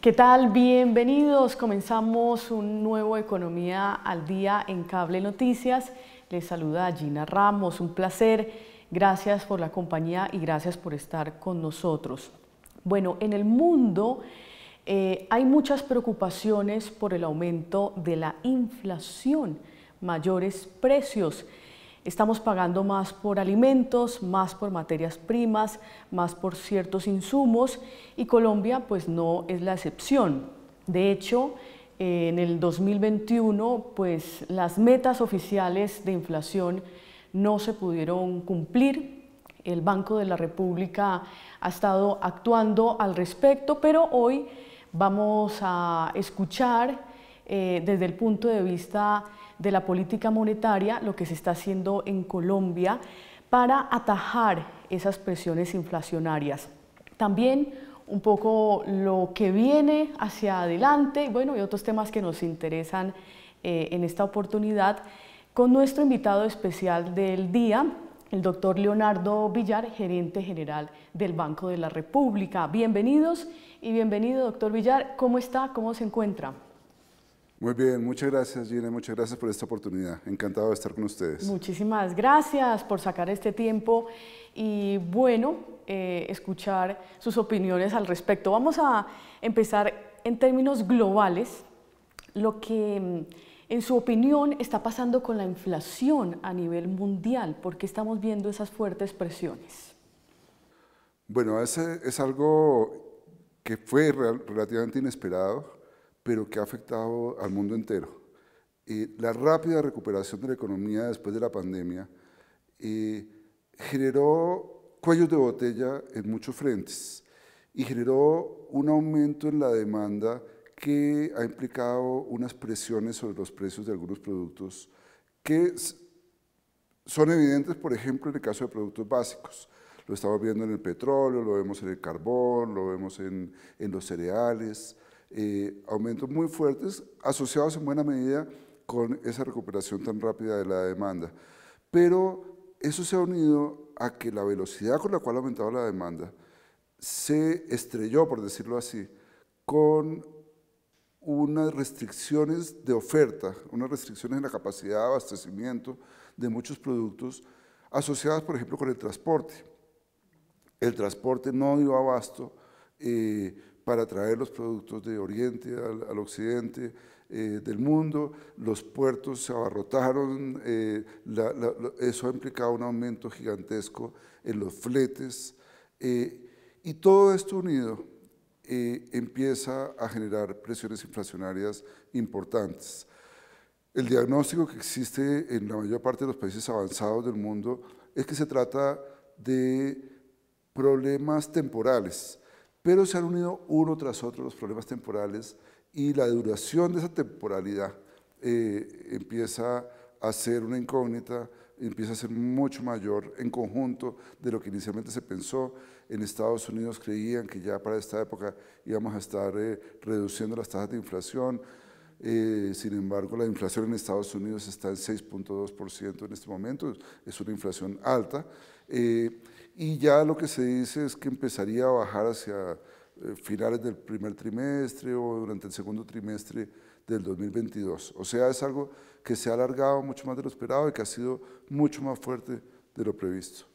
¿Qué tal? Bienvenidos. Comenzamos un nuevo Economía al Día en Cable Noticias. Les saluda Gina Ramos. Un placer. Gracias por la compañía y gracias por estar con nosotros. Bueno, en el mundo eh, hay muchas preocupaciones por el aumento de la inflación, mayores precios Estamos pagando más por alimentos, más por materias primas, más por ciertos insumos y Colombia pues no es la excepción. De hecho, en el 2021 pues las metas oficiales de inflación no se pudieron cumplir. El Banco de la República ha estado actuando al respecto, pero hoy vamos a escuchar eh, desde el punto de vista de la política monetaria, lo que se está haciendo en Colombia para atajar esas presiones inflacionarias. También un poco lo que viene hacia adelante, bueno, y otros temas que nos interesan eh, en esta oportunidad, con nuestro invitado especial del día, el doctor Leonardo Villar, gerente general del Banco de la República. Bienvenidos y bienvenido, doctor Villar. ¿Cómo está? ¿Cómo se encuentra? Muy bien, muchas gracias Gina, muchas gracias por esta oportunidad. Encantado de estar con ustedes. Muchísimas gracias por sacar este tiempo y bueno, eh, escuchar sus opiniones al respecto. Vamos a empezar en términos globales, lo que mm, en su opinión está pasando con la inflación a nivel mundial, ¿por qué estamos viendo esas fuertes presiones? Bueno, ese es algo que fue relativamente inesperado pero que ha afectado al mundo entero. Eh, la rápida recuperación de la economía después de la pandemia eh, generó cuellos de botella en muchos frentes y generó un aumento en la demanda que ha implicado unas presiones sobre los precios de algunos productos que son evidentes, por ejemplo, en el caso de productos básicos. Lo estamos viendo en el petróleo, lo vemos en el carbón, lo vemos en los cereales. Eh, aumentos muy fuertes, asociados en buena medida con esa recuperación tan rápida de la demanda. Pero eso se ha unido a que la velocidad con la cual aumentaba la demanda se estrelló, por decirlo así, con unas restricciones de oferta, unas restricciones en la capacidad de abastecimiento de muchos productos asociadas, por ejemplo, con el transporte. El transporte no dio abasto eh, para traer los productos de Oriente al, Occidente eh, del mundo, los puertos se abarrotaron, eh, eso ha implicado un aumento gigantesco en los fletes, eh, y todo esto unido empieza a generar presiones inflacionarias importantes. El diagnóstico que existe en la mayor parte de los países avanzados del mundo es que se trata de problemas temporales, pero se han unido uno tras otro los problemas temporales y la duración de esa temporalidad eh, empieza a ser una incógnita, empieza a ser mucho mayor en conjunto de lo que inicialmente se pensó. En Estados Unidos creían que ya para esta época íbamos a estar eh, reduciendo las tasas de inflación. Eh, sin embargo, la inflación en Estados Unidos está en 6.2% en este momento, es una inflación alta y ya lo que se dice es que empezaría a bajar hacia eh, finales del primer trimestre o durante el segundo trimestre del 2022. O sea, es algo que se ha alargado mucho más de lo esperado y que ha sido mucho más fuerte de lo previsto.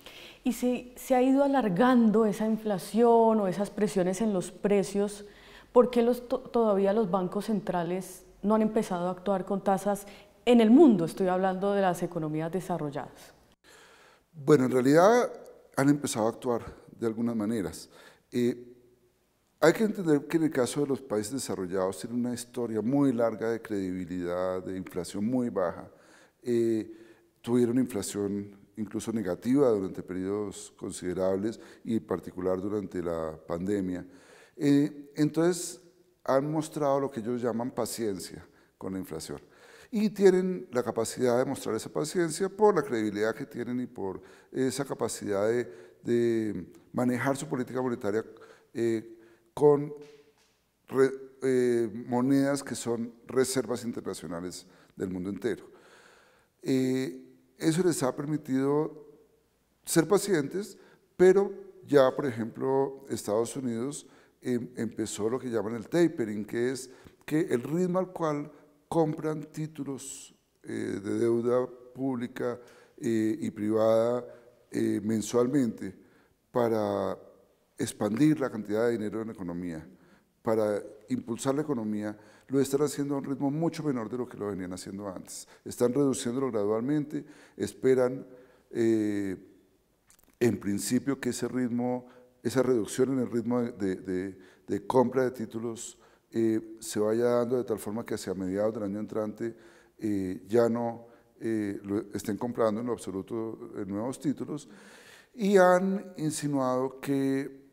¿Y si se ha ido alargando esa inflación o esas presiones en los precios? ¿Por qué los todavía los bancos centrales no han empezado a actuar con tasas en el mundo? Estoy hablando de las economías desarrolladas. Bueno, en realidad han empezado a actuar de algunas maneras. Eh, hay que entender que en el caso de los países desarrollados tiene una historia muy larga de credibilidad, de inflación muy baja. Eh, tuvieron inflación incluso negativa durante periodos considerables y en particular durante la pandemia. Eh, entonces han mostrado lo que ellos llaman paciencia con la inflación y tienen la capacidad de mostrar esa paciencia por la credibilidad que tienen y por esa capacidad de, manejar su política monetaria eh, con eh, monedas que son reservas internacionales del mundo entero. Eh, eso les ha permitido ser pacientes, pero ya, por ejemplo, Estados Unidos em, empezó lo que llaman el tapering, que es que el ritmo al cual compran títulos eh, de deuda pública eh, y privada eh, mensualmente para expandir la cantidad de dinero en la economía, para impulsar la economía, lo están haciendo a un ritmo mucho menor de lo que lo venían haciendo antes. Están reduciéndolo gradualmente, esperan en principio que ese ritmo, esa reducción en el ritmo de compra de títulos eh, se vaya dando de tal forma que hacia mediados del año entrante eh, ya no eh, estén comprando en lo absoluto nuevos títulos. Y han insinuado que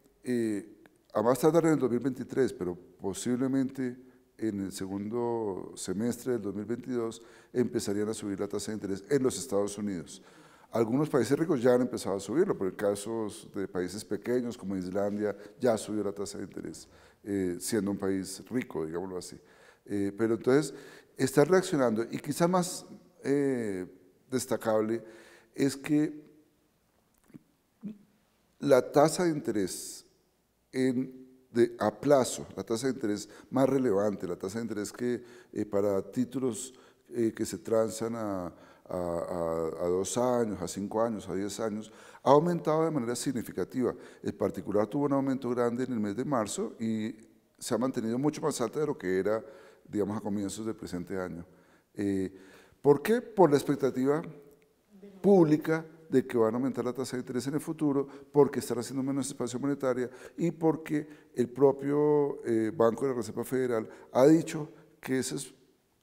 a más tardar en el 2023, pero posiblemente en el segundo semestre del 2022, empezarían a subir la tasa de interés en los Estados Unidos. Algunos países ricos ya han empezado a subirlo, pero en caso de países pequeños como Islandia ya subió la tasa de interés, eh, siendo un país rico, digámoslo así. Eh, pero entonces está reaccionando y quizá más eh, destacable es que la tasa de interés de, a plazo, la tasa de interés más relevante, la tasa de interés que para títulos que se transan a a, dos años, a cinco años, a diez años, ha aumentado de manera significativa. En particular tuvo un aumento grande en el mes de marzo y se ha mantenido mucho más alta de lo que era, digamos, a comienzos del presente año. Eh, ¿Por qué? Por la expectativa pública de que van a aumentar la tasa de interés en el futuro porque están haciendo menos expansión monetaria y porque el propio eh, Banco de la Reserva Federal ha dicho que ese es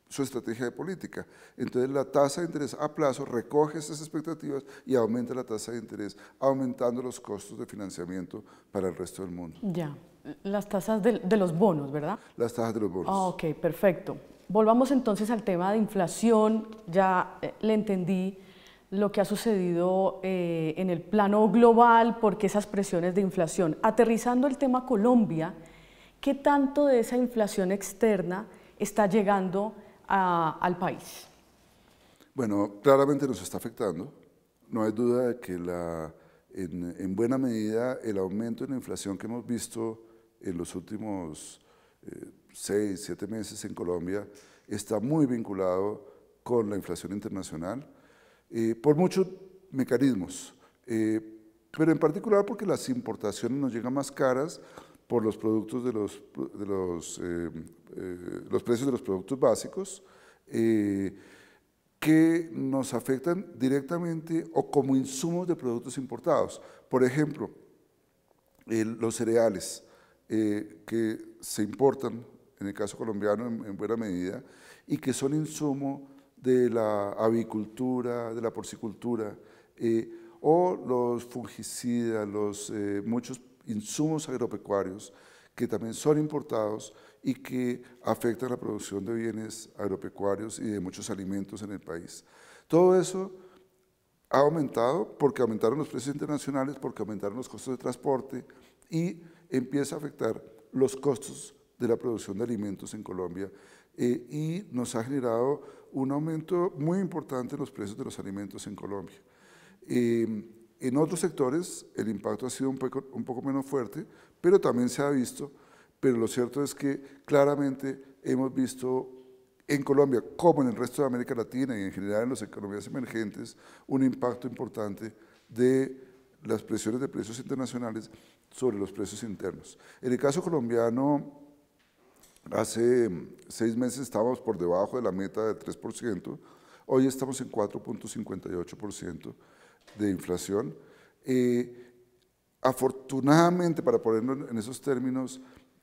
su estrategia de política. Entonces la tasa de interés a plazo recoge esas expectativas y aumenta la tasa de interés, aumentando los costos de financiamiento para el resto del mundo. Ya, las tasas de, los bonos, ¿verdad? Las tasas de los bonos. Ah, ok, perfecto. Volvamos entonces al tema de inflación. Ya eh, le entendí lo que ha sucedido eh, en el plano global, porque esas presiones de inflación. Aterrizando el tema Colombia, ¿qué tanto de esa inflación externa está llegando al país? Bueno, claramente nos está afectando. No hay duda de que en, buena medida el aumento en la inflación que hemos visto en los últimos eh, seis, siete meses en Colombia está muy vinculado con la inflación internacional eh, por muchos mecanismos, eh, pero en particular porque las importaciones nos llegan más caras por los productos de los, los, eh, eh, los precios de los productos básicos eh, que nos afectan directamente o como insumos de productos importados. Por ejemplo, los cereales que se importan, en el caso colombiano en, en buena medida, y que son insumo de la avicultura, de la porcicultura, o los fungicidas, los, muchos insumos agropecuarios que también son importados y que afectan la producción de bienes agropecuarios y de muchos alimentos en el país. Todo eso ha aumentado porque aumentaron los precios internacionales, porque aumentaron los costos de transporte y empieza a afectar los costos de la producción de alimentos en Colombia eh, y nos ha generado un aumento muy importante en los precios de los alimentos en Colombia. Eh, en otros sectores el impacto ha sido un poco, menos fuerte, pero también se ha visto, pero lo cierto es que claramente hemos visto en Colombia, como en el resto de América Latina y en general en las economías emergentes, un impacto importante de las presiones de precios internacionales sobre los precios internos. En el caso colombiano, hace em, seis meses estábamos por debajo de la meta de 3%, hoy estamos en 4.58% de inflación. Eh, afortunadamente, para ponerlo en esos términos,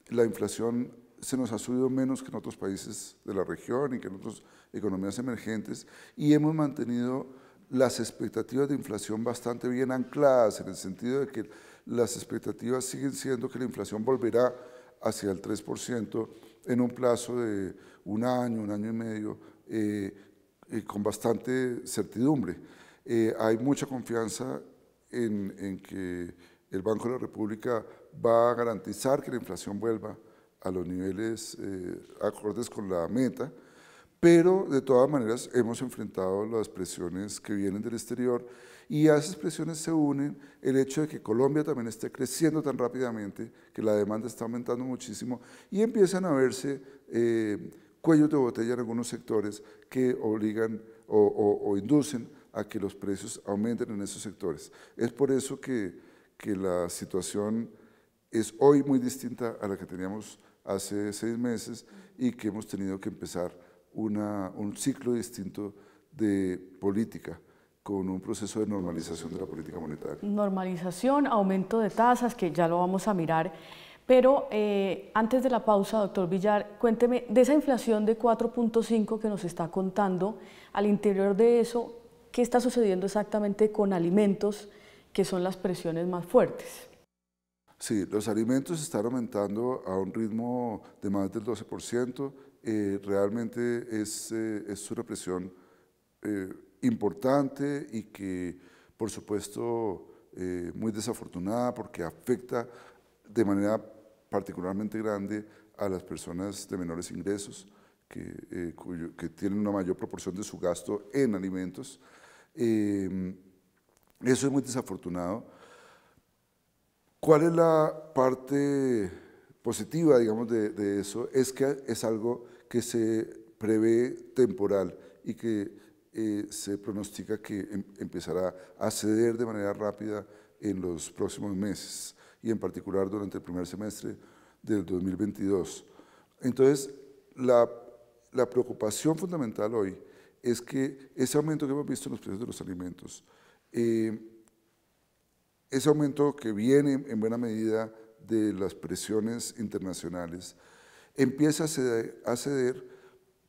la inflación se nos ha subido menos que en otros países de la región y que en otras economías emergentes y hemos mantenido las expectativas de inflación bastante bien ancladas en el sentido de que las expectativas siguen siendo que la inflación volverá hacia el 3% en un plazo de un año, un año y medio, eh, eh, con bastante certidumbre. Eh, hay mucha confianza en, que el Banco de la República va a garantizar que la inflación vuelva a los niveles eh, acordes con la meta, pero de todas maneras hemos enfrentado las presiones que vienen del exterior y a esas presiones se unen el hecho de que Colombia también esté creciendo tan rápidamente, que la demanda está aumentando muchísimo y empiezan a verse eh, cuellos de botella en algunos sectores que obligan o, o inducen a que los precios aumenten en esos sectores. Es por eso que, que la situación es hoy muy distinta a la que teníamos hace seis meses y que hemos tenido que empezar una, un ciclo distinto de política con un proceso de normalización de la política monetaria. Normalización, aumento de tasas, que ya lo vamos a mirar. Pero eh, antes de la pausa, doctor Villar, cuénteme de esa inflación de 4.5 que nos está contando, al interior de eso, qué está sucediendo exactamente con alimentos que son las presiones más fuertes. Sí, los alimentos están aumentando a un ritmo de más del 12%. Eh, realmente es, eh, es, una presión eh, importante y que, por supuesto, muy desafortunada porque afecta de manera particularmente grande a las personas de menores ingresos que, que tienen una mayor proporción de su gasto en alimentos. Em, eso es muy desafortunado. ¿Cuál es la parte positiva, digamos, de, eso? Es que es algo que se prevé temporal y que eh, se pronostica que em, empezará a ceder de manera rápida en los próximos meses y en particular durante el primer semestre del 2022. Entonces, la preocupación fundamental hoy es que ese aumento que hemos visto en los precios de los alimentos, eh, ese aumento que viene en buena medida de las presiones internacionales, empieza a ceder,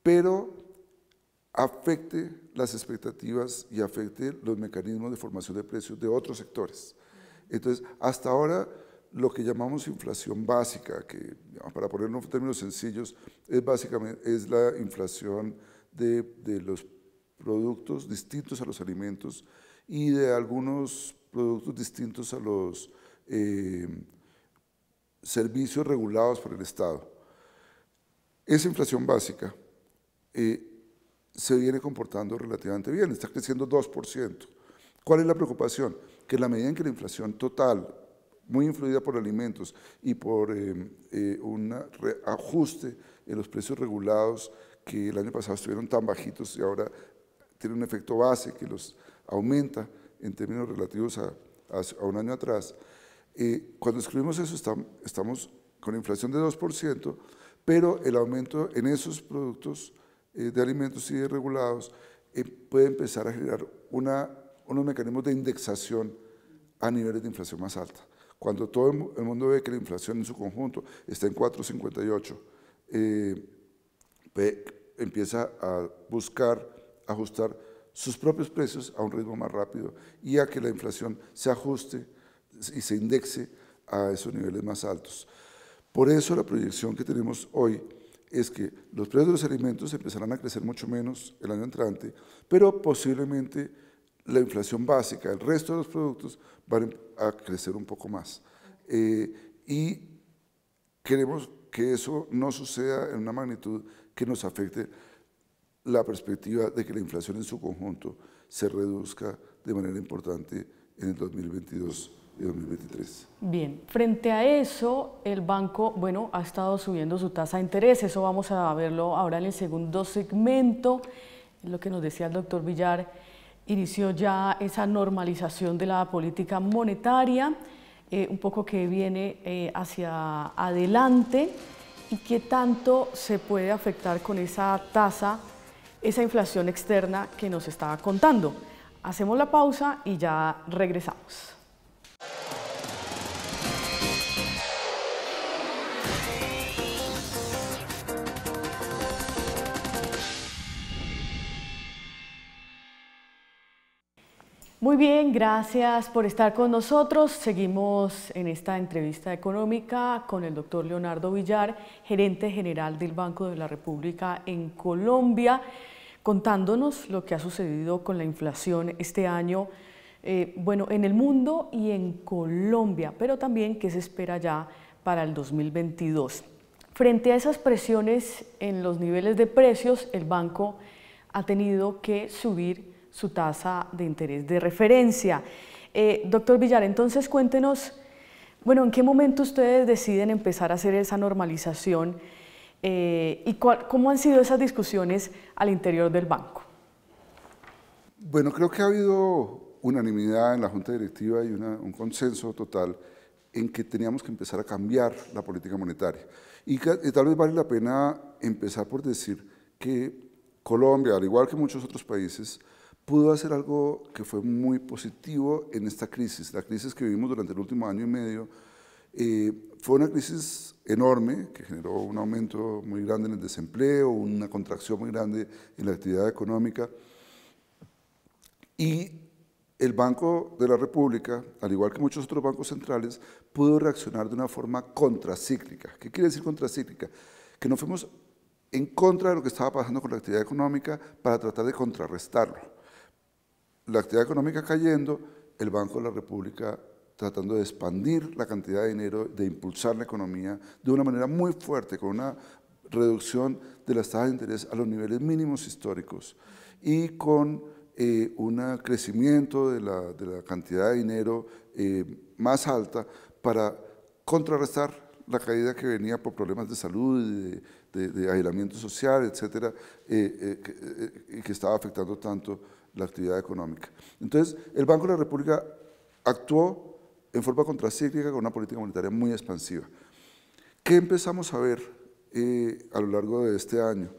pero afecte las expectativas y afecte los mecanismos de formación de precios de otros sectores. Entonces, hasta ahora lo que llamamos inflación básica, que para ponerlo en términos sencillos, es básicamente es la inflación de, los productos distintos a los alimentos y de algunos productos distintos a los eh, servicios regulados por el Estado. Esa inflación básica eh, se viene comportando relativamente bien, está creciendo 2%. ¿Cuál es la preocupación? Que la medida en que la inflación total, muy influida por alimentos y por eh, un ajuste en los precios regulados que el año pasado estuvieron tan bajitos y ahora tiene un efecto base que los aumenta en términos relativos a, un año atrás. Eh, cuando escribimos eso estamos con inflación de 2%, pero el aumento en esos productos eh, de alimentos y de regulados eh, puede empezar a generar una, unos mecanismos de indexación a niveles de inflación más alta. Cuando todo el mundo ve que la inflación en su conjunto está en 4,58, empieza a buscar ajustar sus propios precios a un ritmo más rápido y a que la inflación se ajuste y se indexe a esos niveles más altos. Por eso la proyección que tenemos hoy es que los precios de los alimentos empezarán a crecer mucho menos el año entrante, pero posiblemente la inflación básica, el resto de los productos van a crecer un poco más. Eh, y queremos que eso no suceda en una magnitud que nos afecte la perspectiva de que la inflación en su conjunto se reduzca de manera importante en el 2022 y 2023. Bien, frente a eso, el banco, bueno, ha estado subiendo su tasa de interés, eso vamos a verlo ahora en el segundo segmento, lo que nos decía el doctor Villar, inició ya esa normalización de la política monetaria, eh, un poco que viene eh, hacia adelante y qué tanto se puede afectar con esa tasa, esa inflación externa que nos estaba contando. Hacemos la pausa y ya regresamos. Muy bien, gracias por estar con nosotros. Seguimos en esta entrevista económica con el doctor Leonardo Villar, gerente general del Banco de la República en Colombia, contándonos lo que ha sucedido con la inflación este año, eh, bueno, en el mundo y en Colombia, pero también qué se espera ya para el 2022. Frente a esas presiones en los niveles de precios, el banco ha tenido que subir su tasa de interés de referencia. Eh, doctor Villar, entonces cuéntenos, bueno, ¿en qué momento ustedes deciden empezar a hacer esa normalización eh, y cómo han sido esas discusiones al interior del banco? Bueno, creo que ha habido unanimidad en la Junta Directiva y un consenso total en que teníamos que empezar a cambiar la política monetaria. y, tal vez vale la pena empezar por decir que Colombia, al igual que muchos otros países, pudo hacer algo que fue muy positivo en esta crisis. La crisis que vivimos durante el último año y medio eh, fue una crisis enorme que generó un aumento muy grande en el desempleo, una contracción muy grande en la actividad económica. Y el Banco de la República, al igual que muchos otros bancos centrales, pudo reaccionar de una forma contracíclica. ¿Qué quiere decir contracíclica? Que nos fuimos en contra de lo que estaba pasando con la actividad económica para tratar de contrarrestarlo la actividad económica cayendo, el Banco de la República tratando de expandir la cantidad de dinero, de impulsar la economía de una manera muy fuerte, con una reducción de las tasas de interés a los niveles mínimos históricos y con eh, un crecimiento de la, cantidad de dinero eh, más alta para contrarrestar la caída que venía por problemas de salud, de, aislamiento social, etcétera, eh, eh que estaba afectando tanto la actividad económica. Entonces, el Banco de la República actuó en forma contracíclica con una política monetaria muy expansiva. ¿Qué empezamos a ver eh, a lo largo de este año?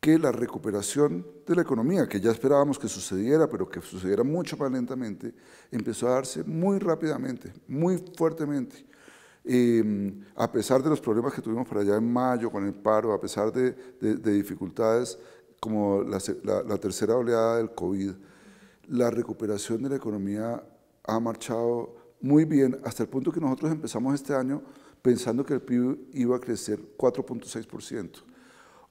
Que la recuperación de la economía, que ya esperábamos que sucediera, pero que sucediera mucho más lentamente, empezó a darse muy rápidamente, muy fuertemente. Em, a pesar de los problemas que tuvimos para allá en mayo con el paro, a pesar de, de, de dificultades como la, tercera oleada del COVID, la recuperación de la economía ha marchado muy bien hasta el punto que nosotros empezamos este año pensando que el PIB iba a crecer 4.6%.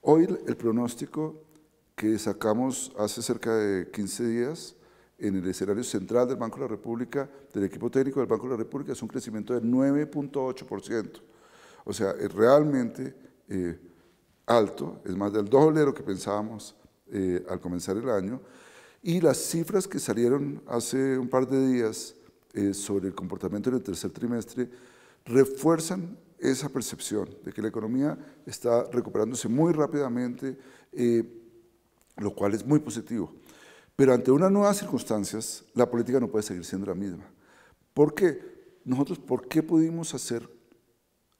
Hoy el pronóstico que sacamos hace cerca de 15 días en el escenario central del Banco de la República, del equipo técnico del Banco de la República, es un crecimiento del 9.8%. O sea, eh, realmente eh, alto, es más del doble de lo que pensábamos eh, al comenzar el año, y las cifras que salieron hace un par de días eh, sobre el comportamiento del tercer trimestre refuerzan esa percepción de que la economía está recuperándose muy rápidamente, eh, lo cual es muy positivo. Pero ante unas nuevas circunstancias, la política no puede seguir siendo la misma. ¿Por qué? Nosotros, ¿por qué pudimos hacer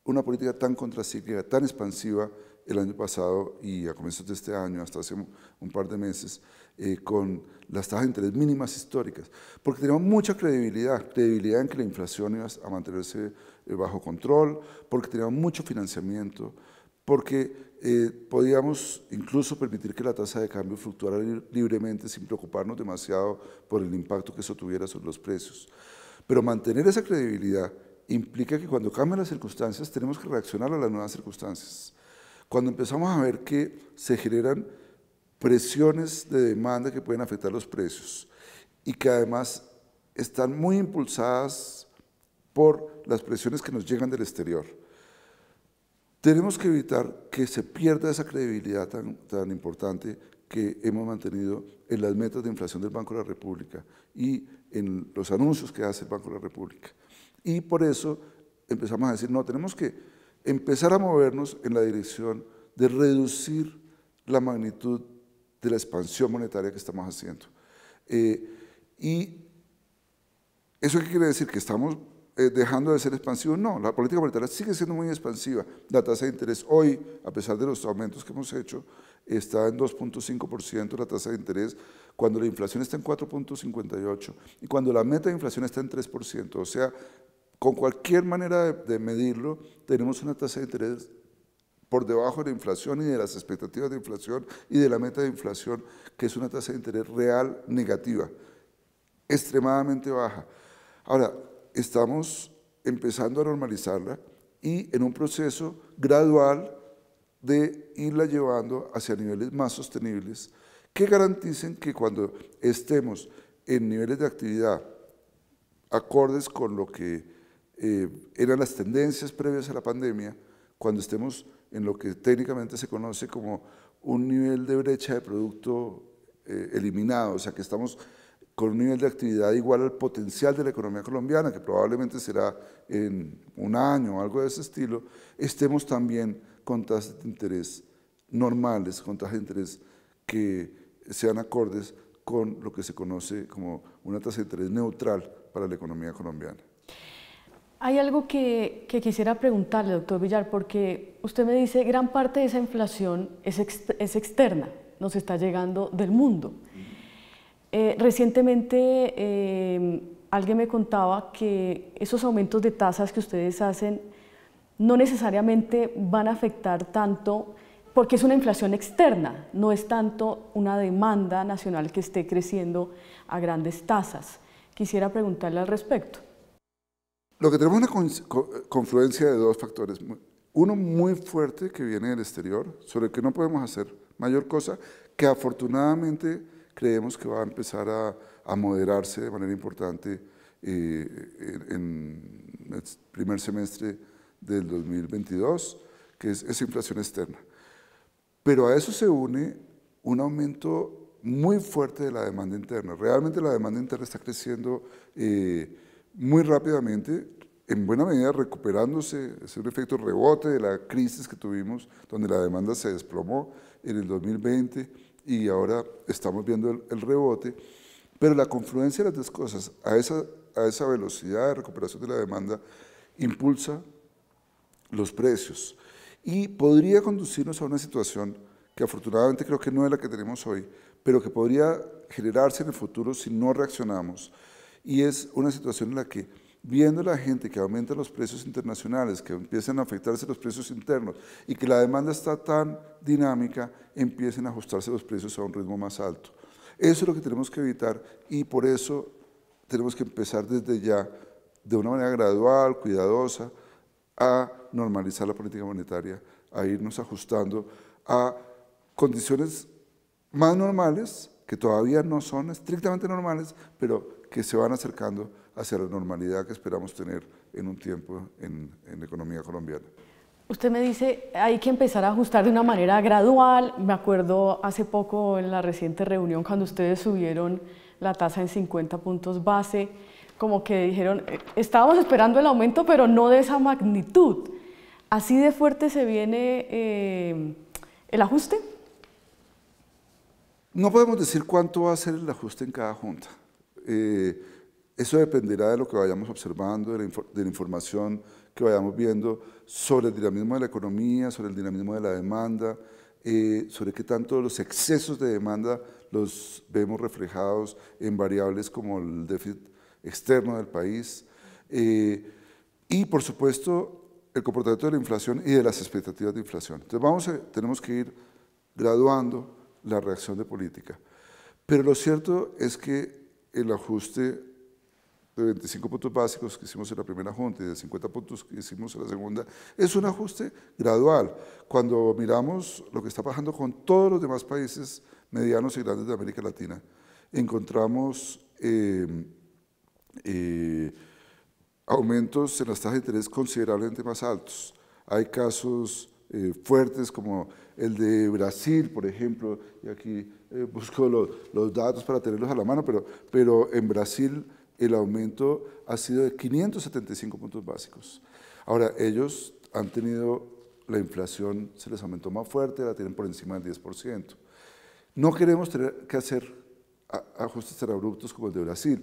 una política tan contracíclica, tan expansiva, el año pasado y a comienzos de este año, hasta hace un par de meses, eh, con las tasas de interés mínimas históricas, porque teníamos mucha credibilidad, credibilidad en que la inflación iba a mantenerse eh, bajo control, porque teníamos mucho financiamiento, porque eh, podíamos incluso permitir que la tasa de cambio fluctuara libremente sin preocuparnos demasiado por el impacto que eso tuviera sobre los precios. Pero mantener esa credibilidad implica que cuando cambian las circunstancias tenemos que reaccionar a las nuevas circunstancias. Cuando empezamos a ver que se generan presiones de demanda que pueden afectar los precios y que además están muy impulsadas por las presiones que nos llegan del exterior. Tenemos que evitar que se pierda esa credibilidad tan, tan importante que hemos mantenido en las metas de inflación del Banco de la República y en los anuncios que hace el Banco de la República. Y por eso empezamos a decir, no, tenemos que empezar a movernos en la dirección de reducir la magnitud de la expansión monetaria que estamos haciendo. Eh, ¿Y eso qué quiere decir? ¿Que estamos eh, dejando de ser expansivos? No, la política monetaria sigue siendo muy expansiva. La tasa de interés hoy, a pesar de los aumentos que hemos hecho, está en 2.5% la tasa de interés, cuando la inflación está en 4.58 y cuando la meta de inflación está en 3%. O sea, con cualquier manera de, medirlo, tenemos una tasa de interés por debajo de la inflación y de las expectativas de inflación y de la meta de inflación, que es una tasa de interés real negativa, extremadamente baja. Ahora, estamos empezando a normalizarla y en un proceso gradual de irla llevando hacia niveles más sostenibles que garanticen que cuando estemos en niveles de actividad acordes con lo que eh, eran las tendencias previas a la pandemia, cuando estemos en lo que técnicamente se conoce como un nivel de brecha de producto eh, eliminado, o sea que estamos con un nivel de actividad igual al potencial de la economía colombiana, que probablemente será en un año o algo de ese estilo, estemos también con tasas de interés normales, con tasas de interés que sean acordes con lo que se conoce como una tasa de interés neutral para la economía colombiana. Hay algo que, quisiera preguntarle, doctor Villar, porque usted me dice gran parte de esa inflación es, externa, nos está llegando del mundo. Eh, recientemente eh, alguien me contaba que esos aumentos de tasas que ustedes hacen no necesariamente van a afectar tanto porque es una inflación externa, no es tanto una demanda nacional que esté creciendo a grandes tasas. Quisiera preguntarle al respecto. Lo que tenemos es una confluencia de dos factores. Uno muy fuerte que viene del exterior, sobre el que no podemos hacer mayor cosa, que afortunadamente creemos que va a empezar a, moderarse de manera importante eh, en, el primer semestre del 2022, que es esa inflación externa. Pero a eso se une un aumento muy fuerte de la demanda interna. Realmente la demanda interna está creciendo. Eh, muy rápidamente, en buena medida recuperándose, es un efecto rebote de la crisis que tuvimos, donde la demanda se desplomó en el 2020 y ahora estamos viendo el, rebote, pero la confluencia de las dos cosas a esa, a esa velocidad de recuperación de la demanda impulsa los precios y podría conducirnos a una situación que afortunadamente creo que no es la que tenemos hoy, pero que podría generarse en el futuro si no reaccionamos, y es una situación en la que viendo la gente que aumenta los precios internacionales, que empiezan a afectarse los precios internos y que la demanda está tan dinámica, empiecen a ajustarse los precios a un ritmo más alto. Eso es lo que tenemos que evitar y por eso tenemos que empezar desde ya, de una manera gradual, cuidadosa, a normalizar la política monetaria, a irnos ajustando a condiciones más normales, que todavía no son estrictamente normales, pero que se van acercando hacia la normalidad que esperamos tener en un tiempo en, en economía colombiana. Usted me dice, hay que empezar a ajustar de una manera gradual. Me acuerdo hace poco en la reciente reunión cuando ustedes subieron la tasa en 50 puntos base, como que dijeron, eh, estábamos esperando el aumento, pero no de esa magnitud. ¿Así de fuerte se viene eh, el ajuste? No podemos decir cuánto va a ser el ajuste en cada junta. Eh, eso dependerá de lo que vayamos observando, de la, información que vayamos viendo sobre el dinamismo de la economía, sobre el dinamismo de la demanda, eh, sobre qué tanto los excesos de demanda los vemos reflejados en variables como el déficit externo del país. Eh, y, por supuesto, el comportamiento de la inflación y de las expectativas de inflación. Entonces, vamos a, tenemos que ir graduando la reacción de política. Pero lo cierto es que el ajuste de 25 puntos básicos que hicimos en la primera junta y de 50 puntos que hicimos en la segunda, es un ajuste gradual. Cuando miramos lo que está pasando con todos los demás países medianos y grandes de América Latina, encontramos em, eh, aumentos en las tasas de interés considerablemente más altos. Hay casos eh, fuertes como el de Brasil, por ejemplo, y aquí eh, busco los, datos para tenerlos a la mano, pero, pero en Brasil el aumento ha sido de 575 puntos básicos. Ahora, ellos han tenido la inflación, se les aumentó más fuerte, la tienen por encima del 10%. No queremos tener que hacer ajustes tan abruptos como el de Brasil,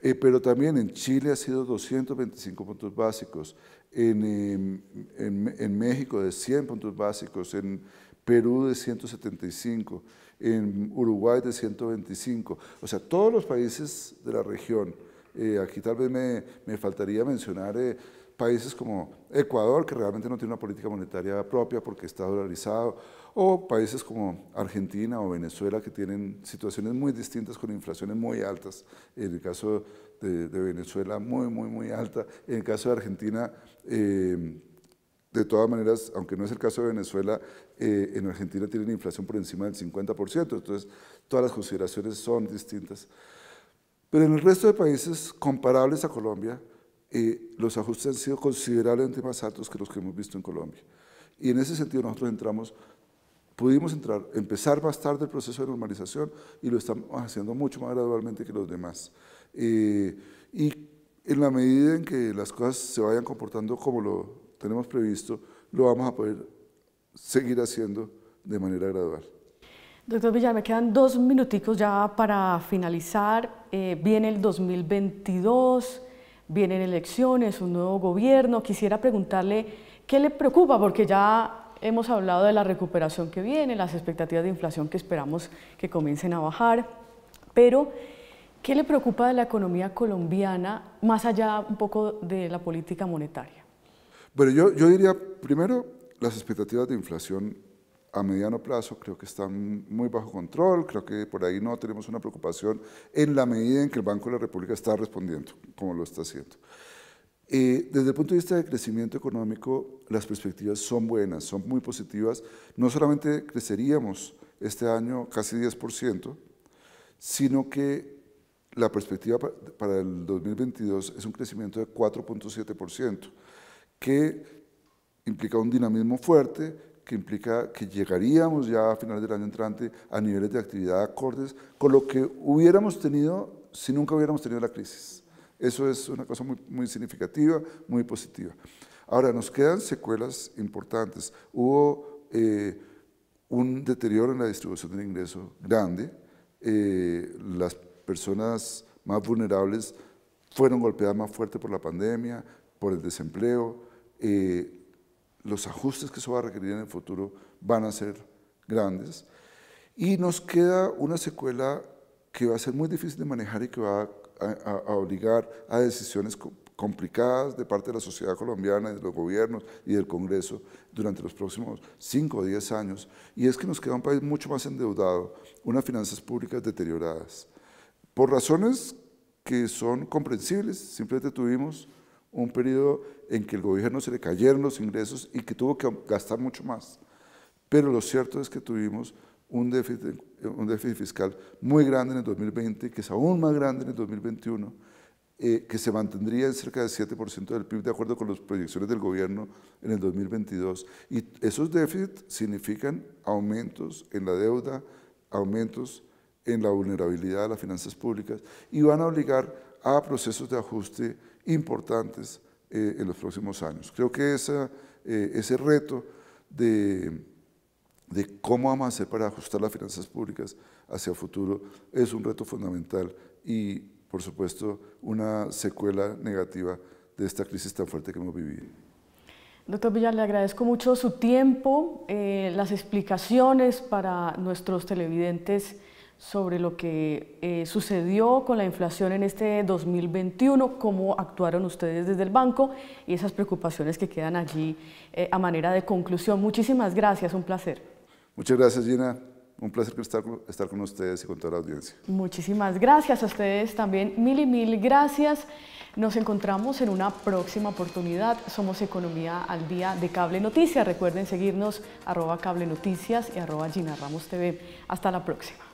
eh, pero también en Chile ha sido 225 puntos básicos, en, em, México de 100 puntos básicos, en Perú de 175, en Uruguay de 125. O sea, todos los países de la región. Eh, aquí tal vez me, me faltaría mencionar eh, países como Ecuador, que realmente no tiene una política monetaria propia porque está dolarizado, o países como Argentina o Venezuela, que tienen situaciones muy distintas con inflaciones muy altas. En el caso de, Venezuela, muy, muy, muy alta. En el caso de Argentina, eh, de todas maneras, aunque no es el caso de Venezuela, eh, en Argentina tienen inflación por encima del 50%, entonces todas las consideraciones son distintas. Pero en el resto de países comparables a Colombia, los ajustes han sido considerablemente más altos que los que hemos visto en Colombia. Y en ese sentido nosotros entramos, pudimos entrar, empezar más tarde el proceso de normalización y lo estamos haciendo mucho más gradualmente que los demás. Eh, y en la medida en que las cosas se vayan comportando como lo tenemos previsto, lo vamos a poder seguir haciendo de manera gradual. Doctor Villar, me quedan dos minuticos ya para finalizar. Eh, viene el 2022, vienen elecciones, un nuevo gobierno. Quisiera preguntarle qué le preocupa, porque ya hemos hablado de la recuperación que viene, las expectativas de inflación que esperamos que comiencen a bajar, pero ¿qué le preocupa de la economía colombiana más allá un poco de la política monetaria? Bueno, yo, yo diría primero las expectativas de inflación a mediano plazo creo que están muy bajo control, creo que por ahí no tenemos una preocupación en la medida en que el Banco de la República está respondiendo, como lo está haciendo. Eh, desde el punto de vista del crecimiento económico, las perspectivas son buenas, son muy positivas. No solamente creceríamos este año casi 10%, sino que la perspectiva para el 2022 es un crecimiento de 4.7%, que implica un dinamismo fuerte que implica que llegaríamos ya a finales del año entrante a niveles de actividad acordes con lo que hubiéramos tenido si nunca hubiéramos tenido la crisis. Eso es una cosa muy, significativa, muy positiva. Ahora, nos quedan secuelas importantes. Hubo eh, un deterioro en la distribución del ingreso grande. Eh, las personas más vulnerables fueron golpeadas más fuerte por la pandemia, por el desempleo. Eh, los ajustes que se va a requerir en el futuro van a ser grandes. Y nos queda una secuela que va a ser muy difícil de manejar y que va a, obligar a decisiones complicadas de parte de la sociedad colombiana, de los gobiernos y del Congreso durante los próximos 5 o 10 años. Y es que nos queda un país mucho más endeudado, unas finanzas públicas deterioradas. Por razones que son comprensibles, simplemente tuvimos un periodo en que el gobierno se le cayeron los ingresos y que tuvo que gastar mucho más. Pero lo cierto es que tuvimos un déficit, déficit fiscal muy grande en el 2020, que es aún más grande en el 2021, eh, que se mantendría en cerca del 7% del PIB de acuerdo con las proyecciones del gobierno en el 2022. Y esos déficits significan aumentos en la deuda, aumentos en la vulnerabilidad de las finanzas públicas y van a obligar a procesos de ajuste importantes eh, en los próximos años. Creo que eh, ese reto de, cómo vamos a para ajustar las finanzas públicas hacia el futuro es un reto fundamental y, por supuesto, una secuela negativa de esta crisis tan fuerte que hemos vivido. Doctor Villar, le agradezco mucho su tiempo, eh, las explicaciones para nuestros televidentes sobre lo que eh, sucedió con la inflación en este 2021, cómo actuaron ustedes desde el banco y esas preocupaciones que quedan allí eh, a manera de conclusión. Muchísimas gracias, un placer. Muchas gracias, Gina. Un placer estar, estar con ustedes y con toda la audiencia. Muchísimas gracias a ustedes también. Mil y mil gracias. Nos encontramos en una próxima oportunidad. Somos Economía al Día de Cable Noticias. Recuerden seguirnos arroba Cable Noticias y arroba Gina Ramos TV. Hasta la próxima.